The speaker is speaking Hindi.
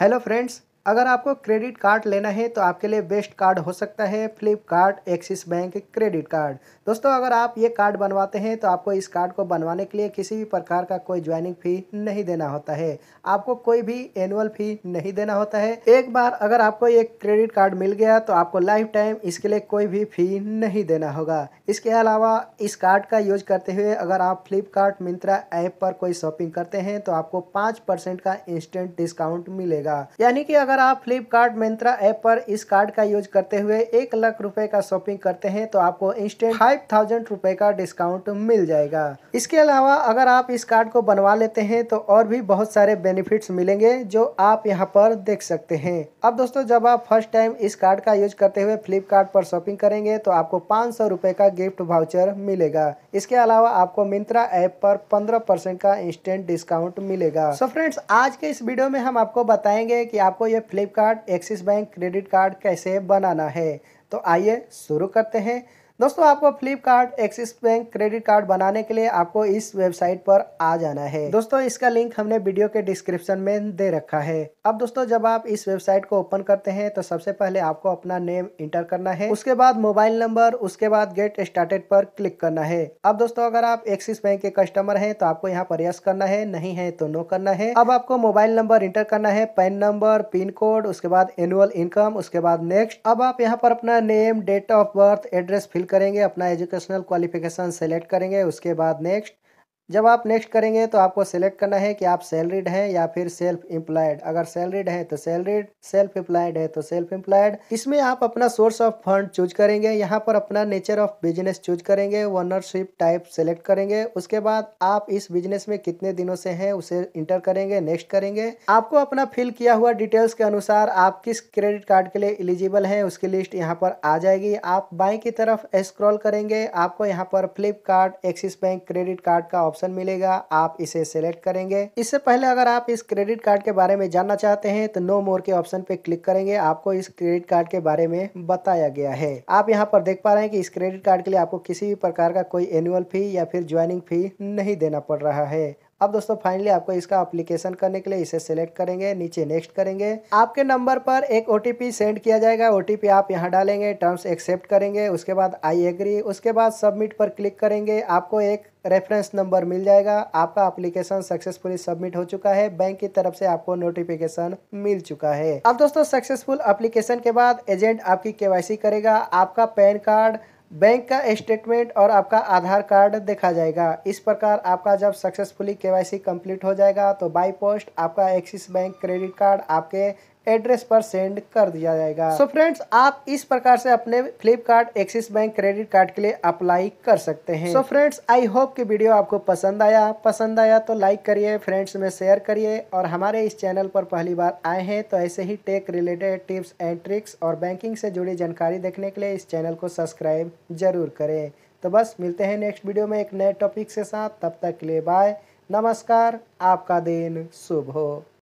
hello friends अगर आपको क्रेडिट कार्ड लेना है तो आपके लिए बेस्ट कार्ड हो सकता है Flipkart Axis bank credit card दोस्तों अगर आप ये कार्ड बनवाते हैं तो आपको इस कार्ड को बनवाने के लिए किसी भी प्रकार का कोई ज्वाइनिंग फी नहीं देना होता है आपको कोई भी एनुअल फी नहीं देना होता है एक बार अगर आपको ये क्रेडिट कार्ड मिल गया तो आपको लाइफ टाइम इसके लिए कोई भी फी नहीं देना होगा इसके अलावा इस कार्ड का यूज करते हुए अगर आप फ्लिपकार्ट मिंत्रा ऐप पर कोई शॉपिंग करते हैं तो आपको पाँच का इंस्टेंट डिस्काउंट मिलेगा यानी कि अगर अगर आप फ्लिपकार्ट मिंत्रा ऐप पर इस कार्ड का यूज करते हुए एक लाख रुपए का शॉपिंग करते हैं तो आपको इंस्टेंट फाइव थाउजेंड रुपए का डिस्काउंट मिल जाएगा इसके अलावा अगर आप इस कार्ड को बनवा लेते हैं तो और भी बहुत सारे बेनिफिट्स मिलेंगे जो आप यहाँ पर देख सकते हैं अब दोस्तों जब आप फर्स्ट टाइम इस कार्ड का यूज करते हुए फ्लिपकार्ट पर शॉपिंग करेंगे तो आपको पाँच सौ का गिफ्ट वाउचर मिलेगा इसके अलावा आपको मिंत्रा ऐप पर पंद्रह परसेंट का इंस्टेंट डिस्काउंट मिलेगा सो so फ्रेंड्स आज के इस वीडियो में हम आपको बताएंगे कि आपको ये Flipkart Axis bank credit card कैसे बनाना है तो आइए शुरू करते हैं दोस्तों आपको Flipkart Axis bank credit card बनाने के लिए आपको इस वेबसाइट पर आ जाना है दोस्तों इसका लिंक हमने वीडियो के डिस्क्रिप्शन में दे रखा है अब दोस्तों जब आप इस वेबसाइट को ओपन करते हैं तो सबसे पहले आपको अपना नेम इंटर करना है उसके बाद मोबाइल नंबर उसके बाद गेट स्टार्टेड पर क्लिक करना है अब दोस्तों अगर आप एक्सिस बैंक के कस्टमर है तो आपको यहाँ पर यस करना है नहीं है तो नो करना है अब आपको मोबाइल नंबर इंटर करना है पैन नंबर पिन कोड उसके बाद एनुअल इनकम उसके बाद नेक्स्ट अब आप यहाँ पर अपना name date of birth address fill करेंगे अपना एजुकेशनल क्वालिफिकेशन सेलेक्ट करेंगे उसके बाद नेक्स्ट जब आप नेक्स्ट करेंगे तो आपको सिलेक्ट करना है कि आप सैलरीड हैं या फिर सेल्फ एम्प्लॉयड अगर सैलरीड हैं तो सैलरीड सेल्फ एम्प्लॉयड है तो सेल्फ एम्प्लॉयड इसमें आप अपना सोर्स ऑफ फंड चूज करेंगे यहाँ पर अपना नेचर ऑफ बिजनेस चूज करेंगे ओनरशिप टाइप सेलेक्ट करेंगे उसके बाद आप इस बिजनेस में कितने दिनों से है उसे इंटर करेंगे नेक्स्ट करेंगे आपको अपना फिल किया हुआ डिटेल्स के अनुसार आप किस क्रेडिट कार्ड के लिए एलिजिबल है उसकी लिस्ट यहाँ पर आ जाएगी आप बाई की तरफ स्क्रॉल करेंगे आपको यहाँ पर Flipkart Axis bank credit card का ऑप्शन मिलेगा आप इसे सेलेक्ट करेंगे इससे पहले अगर आप इस क्रेडिट कार्ड के बारे में जानना चाहते हैं तो नो मोर के ऑप्शन पे क्लिक करेंगे आपको इस क्रेडिट कार्ड के बारे में बताया गया है आप यहाँ पर देख पा रहे हैं कि इस क्रेडिट कार्ड के लिए आपको किसी भी प्रकार का कोई एनुअल फी या फिर ज्वाइनिंग फी नहीं देना पड़ रहा है अब दोस्तों फाइनली आपको इसका अप्लीकेशन करने के लिए इसे सिलेक्ट करेंगे नीचे नेक्स्ट करेंगे आपके नंबर पर एक ओ सेंड किया जाएगा ओ आप यहाँ डालेंगे टर्म्स एक्सेप्ट करेंगे उसके बाद आई एग्री उसके बाद सबमिट पर क्लिक करेंगे आपको एक रेफरेंस नंबर मिल जाएगा आपका एप्लीकेशन सक्सेसफुली सबमिट हो चुका है बैंक की तरफ से आपको नोटिफिकेशन मिल चुका है अब दोस्तों सक्सेसफुल एप्लीकेशन के बाद एजेंट आपकी केवाईसी करेगा आपका पैन कार्ड बैंक का स्टेटमेंट और आपका आधार कार्ड देखा जाएगा इस प्रकार आपका जब सक्सेसफुली केवाईसी कंप्लीट हो जाएगा तो बाई पोस्ट आपका एक्सिस बैंक क्रेडिट कार्ड आपके एड्रेस पर सेंड कर दिया जाएगा सो so फ्रेंड्स आप इस प्रकार से अपने Flipkart Axis bank credit card के लिए अप्लाई कर सकते हैं सो फ्रेंड्स आई होप कि वीडियो आपको पसंद आया पसंद आया तो लाइक करिए फ्रेंड्स में शेयर करिए और हमारे इस चैनल पर पहली बार आए हैं तो ऐसे ही tech related tips and tricks और बैंकिंग से जुड़ी जानकारी देखने के लिए इस चैनल को सब्सक्राइब जरूर करें तो बस मिलते हैं नेक्स्ट वीडियो में एक नए टॉपिक के साथ तब तक के लिए बाय नमस्कार आपका दिन शुभ हो